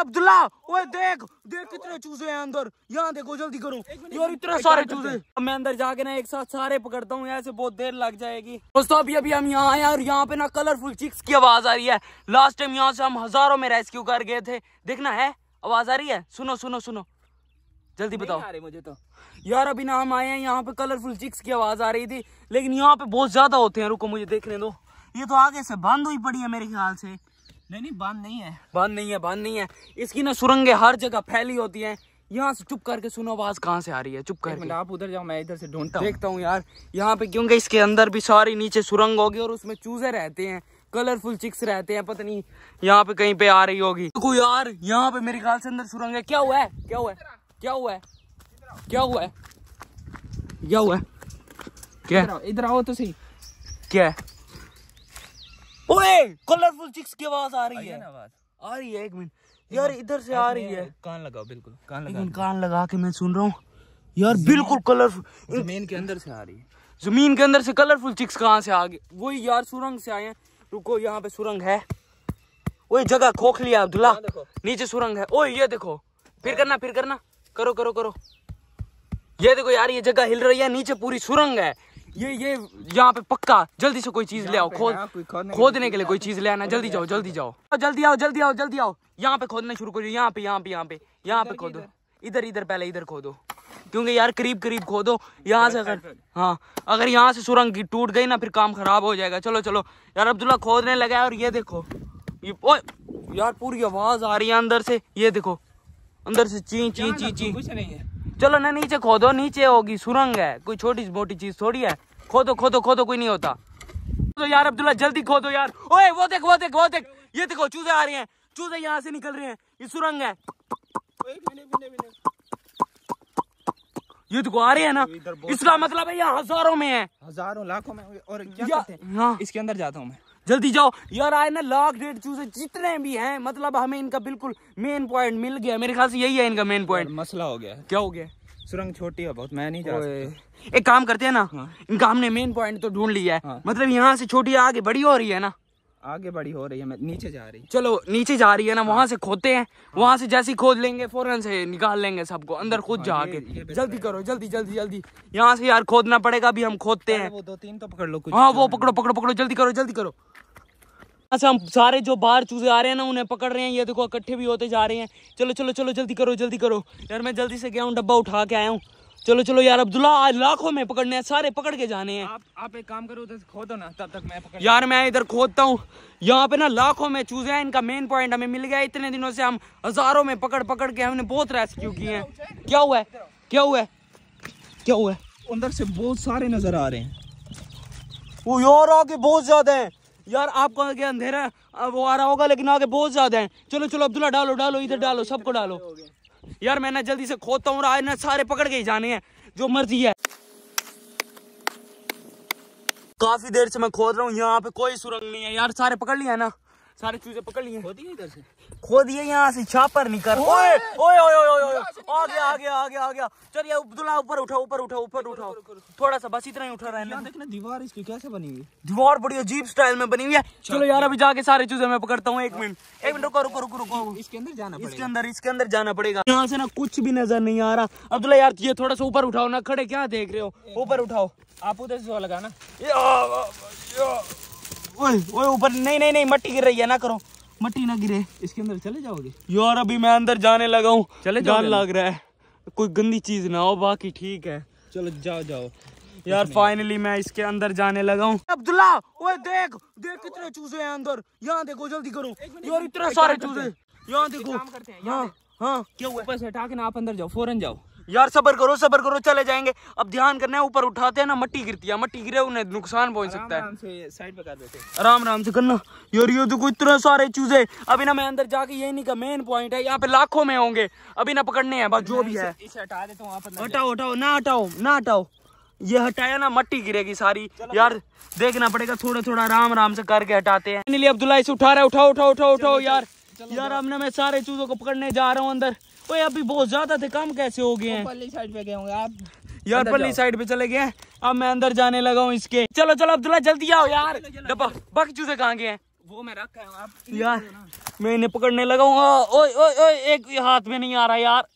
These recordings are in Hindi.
अब्दुल्ला ओए देख देख कितने चूजे हैं अंदर यहाँ देखो जल्दी करो यार इतने सारे चूजे अब मैं अंदर जाके ना एक साथ सारे पकड़ता हूँ ऐसे बहुत देर लग जाएगी दोस्तों अभी अभी हम यहाँ आए और यहाँ पे ना कलरफुल चिक्स की आवाज आ रही है लास्ट टाइम यहाँ से हम हजारों में रेस्क्यू कर गए थे देखना है आवाज आ रही है सुनो सुनो सुनो जल्दी बताओ आ रहे मुझे तो यार अभी ना हम आए हैं यहाँ पे कलरफुल चिक्स की आवाज आ रही थी लेकिन यहाँ पे बहुत ज्यादा होते हैं रुको मुझे देखने दो ये तो आगे से बंद हुई पड़ी है मेरे ख्याल से नहीं नहीं बांध नहीं है बांध नहीं है बांध नहीं है इसकी ना सुरंगे हर जगह फैली होती है यहाँ से चुप करके सुनो आवाज कहाँ से आ रही है चुप करके मतलब आप उधर जाओ मैं इधर से ढूंढता देखता हूँ यार यहाँ पे क्योंकि इसके अंदर भी सारी नीचे सुरंग होगी और उसमें चूजे रहते हैं कलरफुल चिक्स रहते हैं पता नहीं यहाँ पे कहीं पे आ रही होगी देखो यार यहाँ पे मेरे ख्याल से अंदर सुरंग है क्या हुआ है क्या हुआ है क्या हुआ है क्या हुआ है क्या हुआ है क्या इधर आओ तो सही क्या ओए कलरफुल चिक्स की आवाज आ रही है आवाज आ रही है एक मिनट यार इधर से आ रही है कान लगाओ बिल्कुल कान लगा कान लगा के मैं सुन रहा हूँ यार बिल्कुल कलरफुल जमीन के अंदर से आ रही है जमीन के अंदर से कलरफुल चिक्स कहाँ से आ गए वही यार सुरंग से आए हैं रुको यहाँ पे सुरंग है ओए जगह खोख लिया अब्दुल्ला नीचे सुरंग है ओए ये देखो फिर करना फिर करना करो करो करो ये देखो यार ये जगह हिल रही है नीचे पूरी सुरंग है ये ये यहाँ पे पक्का जल्दी से कोई चीज ले आओ खोद खोदने के लिए कोई चीज ले आना जल्दी जाओ जल्दी जाओ जल्दी आओ जल्दी आओ जल्दी आओ यहाँ पे खोदना शुरू करो यहाँ पे यहाँ पे यहाँ पे यहाँ पे खोदो इधर इधर पहले इधर खोदो क्योंकि यार करीब करीब खोदो यहाँ से अगर हाँ अगर यहाँ से सुरंग की टूट गई ना फिर काम खराब हो जाएगा चलो चलो यार अब्दुल्ला खोदने लगा है और ये देखो ये ओ यार पूरी आवाज आ रही है अंदर से ये देखो अंदर से ची ची ची ची कुछ नहीं है चलो ना नीचे खोदो नीचे होगी सुरंग है कोई छोटी मोटी चीज थोड़ी है खोदो खोदो खोदो कोई नहीं होता तो यार अब्दुल्ला जल्दी खोदो यार ओए वो देख वो देख वो देख ये देखो चूजे आ रहे हैं चूजे यहाँ से निकल रहे हैं ये सुरंग है ये देखो आ रहे हैं ना इसका मतलब है यहाँ हजारों में है हजारों लाखों में और क्या करते हैं हाँ। इसके अंदर जाता हूँ मैं जल्दी जाओ यार आए ना लाख डेढ़ चूजे जितने भी हैं मतलब हमें इनका बिल्कुल मेन पॉइंट मिल गया मेरे ख्याल से यही है इनका मेन पॉइंट मसला हो गया क्या हो गया सुरंग छोटी है बहुत मैं नहीं जा एक काम करते हैं ना हाँ। इनका हमने मेन पॉइंट तो ढूंढ लिया है हाँ। मतलब यहाँ से छोटी आगे बड़ी हो रही है ना आगे बड़ी हो रही है मैं नीचे जा रही चलो नीचे जा रही है ना हाँ। वहाँ से खोदते हैं वहाँ से जैसे खोद लेंगे फौरन से निकाल लेंगे सबको अंदर खुद हाँ, जाके जल्दी करो जल्दी जल्दी जल्दी यहाँ से यार खोदना पड़ेगा अभी हम खोदते हैं वो दो तीन तो पकड़ लो कुछ हाँ वो तो पकड़ो पकड़ो पकड़ो जल्दी करो जल्दी करो अच्छा हम सारे जो बाहर चूजे आ रहे हैं ना उन्हें पकड़ रहे हैं ये देखो इकट्ठे भी होते जा रहे हैं चलो चलो चलो जल्दी करो जल्दी करो यार मैं जल्दी से गया हूँ डब्बा उठा के आया हूँ चलो चलो यार अब्दुल्ला आज लाखों में पकड़ने हैं सारे पकड़ के जाने हैं आप आप एक काम करो उधर खोदो ना तब तक मैं पकड़ यार मैं इधर खोदता हूँ यहाँ पे ना लाखों में चूजे हैं इनका मेन पॉइंट हमें मिल गया इतने दिनों से हम हजारों में पकड़ पकड़ के हमने बहुत रेस्क्यू किए हैं क्या हुआ है क्या हुआ है क्या हुआ है अंदर से बहुत सारे नजर आ रहे हैं वो यार आगे बहुत ज्यादा है यार आपको आगे अंधेरा वो आ रहा होगा लेकिन आगे बहुत ज्यादा है चलो चलो अब्दुल्ला डालो डालो इधर डालो सबको डालो यार मैं ना जल्दी से खोदता हूँ आज ना सारे पकड़ के ही जाने हैं जो मर्जी है काफी देर से मैं खोद रहा हूँ यहाँ पे कोई सुरंग नहीं है यार सारे पकड़ लिया है ना सारे चूजे पकड़ लिए खो दिए यहाँ से छापर नहीं कर ओए ओए ओए ओए ओए आ गया आ गया आ गया आ गया चल ये अब्दुल्ला ऊपर उठा ऊपर उठा ऊपर उठा थोड़ा सा बस इतना ही उठा रहे दीवार इसकी कैसे बनी हुई दीवार बड़ी अजीब स्टाइल में बनी हुई है चलो यार अभी जाके सारे चूजे मैं पकड़ता हूँ एक हाँ। मिनट एक मिनट रुको रुको रुको रुको इसके अंदर जाना इसके अंदर इसके अंदर जाना पड़ेगा यहाँ से ना कुछ भी नजर नहीं आ रहा अब्दुल्ला यार ये थोड़ा सा ऊपर उठाओ ना खड़े क्या देख रहे हो ऊपर उठाओ आप उधर से लगाना ओए ऊपर नहीं नहीं नहीं मट्टी गिर रही है ना करो मट्टी ना गिरे इसके अंदर चले जाओगे यार अभी मैं अंदर जाने लगा हूँ चले जान लग रहा है कोई गंदी चीज ना हो बाकी ठीक है चलो जाओ जाओ यार फाइनली मैं इसके अंदर जाने लगा हूँ अब्दुल्ला ओए देख देख कितने चूजे हैं अंदर यहाँ देखो जल्दी करो यार इतने सारे चूजे यहाँ देखो हाँ हाँ क्या ऊपर से हटा के ना आप अंदर जाओ फौरन जाओ यार सबर करो सबर करो चले जाएंगे अब ध्यान करना है ऊपर उठाते हैं ना मट्टी गिरती है मट्टी गिरे उन्हें नुकसान पहुंच सकता है आराम आराम से करना यार ये देखो इतने सारे चूजे अभी ना मैं अंदर जाके यही नहीं का मेन पॉइंट है यहाँ पे लाखों में होंगे अभी ना पकड़ने हैं बस जो भी है हटा हटाओ हटाओ ना हटाओ ना हटाओ ये हटाया ना मट्टी गिरेगी सारी यार देखना पड़ेगा थोड़ा थोड़ा आराम आराम से करके हटाते हैं अब्दुल्ला इसे उठा रहा है उठाओ उठाओ उठाओ उठाओ यार यार अब ना मैं सारे चूजों को पकड़ने जा रहा हूँ अंदर ओए अभी बहुत ज्यादा थे कम कैसे हो गए हैं यार पल्ली साइड पे चले गए अब मैं अंदर जाने लगा हूँ इसके चलो चलो अब्दुल्ला जल्दी आओ यार डब्बा बक चूसे कहाँ गए हैं वो मैं रखा यार मैं इन्हें पकड़ने लगा हूँ एक हाथ में नहीं आ रहा यार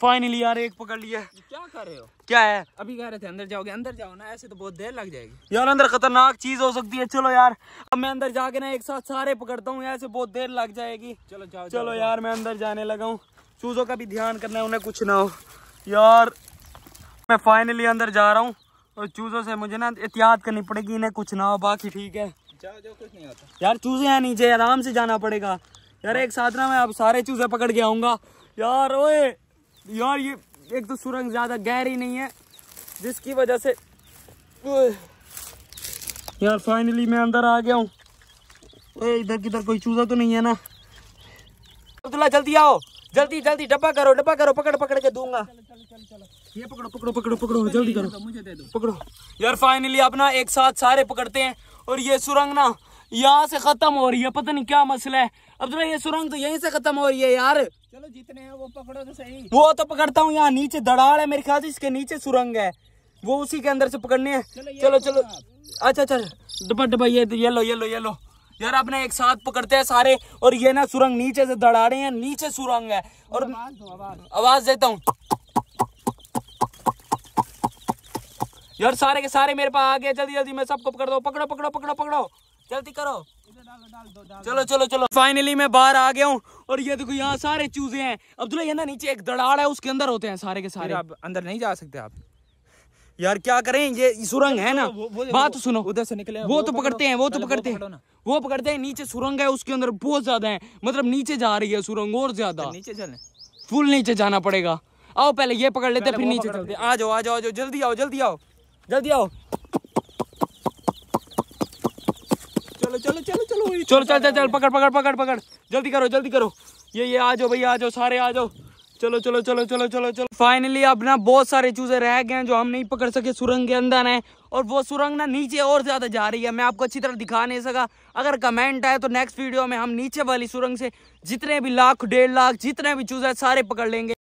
फाइनली यार एक पकड़ लिया क्या कर रहे हो क्या है अभी कह रहे थे अंदर जाओगे अंदर जाओ ना ऐसे तो बहुत देर लग जाएगी यार अंदर खतरनाक चीज हो सकती है चलो यार अब मैं अंदर जाके ना एक साथ सारे पकड़ता हूँ ऐसे बहुत देर लग जाएगी चलो जाओ चलो जाओ, यार मैं अंदर जाने लगा हूँ चूज़ों का भी ध्यान करना है उन्हें कुछ ना हो यार मैं फाइनली अंदर जा रहा हूँ और चूज़ों से मुझे ना एहतियात करनी पड़ेगी इन्हें कुछ ना हो बाकी ठीक है जाओ कुछ नहीं होता यार चूज़े हैं नीचे आराम से जाना पड़ेगा यार एक साथ ना मैं अब सारे चूज़े पकड़ के आऊंगा यार ओए यार ये एक तो सुरंग ज़्यादा गहरी नहीं है जिसकी वजह से यार फाइनली मैं अंदर आ गया हूँ इधर किधर कोई चूज़ा तो नहीं है ना अब्दुल्ला जल्दी आओ जल्दी जल्दी डब्बा करो डब्बा करो पकड़ पकड़ के दूंगा ये पकड़ो पकड़ो पकड़ो पकड़ो जल्दी करो मुझे दे दो पकड़ो यार फाइनली अपना एक साथ सारे पकड़ते हैं और ये सुरंग ना यहाँ से खत्म हो रही है पता नहीं क्या मसला है अब तो ये सुरंग तो यहीं से खत्म हो रही है यार चलो जितने हैं वो पकड़ो तो सही वो तो पकड़ता हूँ यहाँ नीचे दड़ाड़ है मेरे ख्याल से इसके नीचे सुरंग है वो उसी के अंदर से पकड़ने हैं चलो चलो अच्छा अच्छा डब्बा डब्बा ये ये लो ये लो ये लो यार आपने एक साथ पकड़ते हैं सारे और ये ना सुरंग नीचे से दड़ा रहे हैं नीचे सुरंग है और आवाज देता हूँ यार सारे के सारे मेरे पास आ गए जल्दी जल्दी मैं सबको पकड़ दो पकड़ो पकड़ो पकड़ो पकड़ो जल्दी करो चलो चलो चलो फाइनली मैं बाहर आ गया हूँ और ये देखो यहाँ सारे चूजे हैं अब्दुल्ला ये ना नीचे एक दड़ाड़ है उसके अंदर होते हैं सारे के सारे आप अंदर नहीं जा सकते आप यार क्या करें ये सुरंग है ना बात सुनो उधर से निकले वो तो पकड़ते हैं वो तो पकड़ते हैं वो पकड़ते हैं नीचे सुरंग है उसके अंदर बहुत ज्यादा है मतलब नीचे जा रही है सुरंग और ज्यादा अच्छा, नीचे चले फुल नीचे जाना पड़ेगा आओ पहले ये पकड़ लेते फिर नीचे चलते आ जाओ आ जाओ आ जाओ जल्दी आओ जल्दी आओ जल्दी आओ चलो चलो चलो चलो तो चलो चल चल चल पकड़ पकड़ पकड़ पकड़ जल्दी करो जल्दी करो ये ये आ जाओ भैया आ जाओ सारे आ जाओ चलो चलो चलो चलो चलो चलो फाइनली अब ना बहुत सारे चूजे रह गए हैं जो हम नहीं पकड़ सके सुरंग के अंदर है और वो सुरंग ना नीचे और ज़्यादा जा रही है मैं आपको अच्छी तरह दिखा नहीं सका अगर कमेंट आए तो नेक्स्ट वीडियो में हम नीचे वाली सुरंग से जितने भी लाख डेढ़ लाख जितने भी चूजे सारे पकड़ लेंगे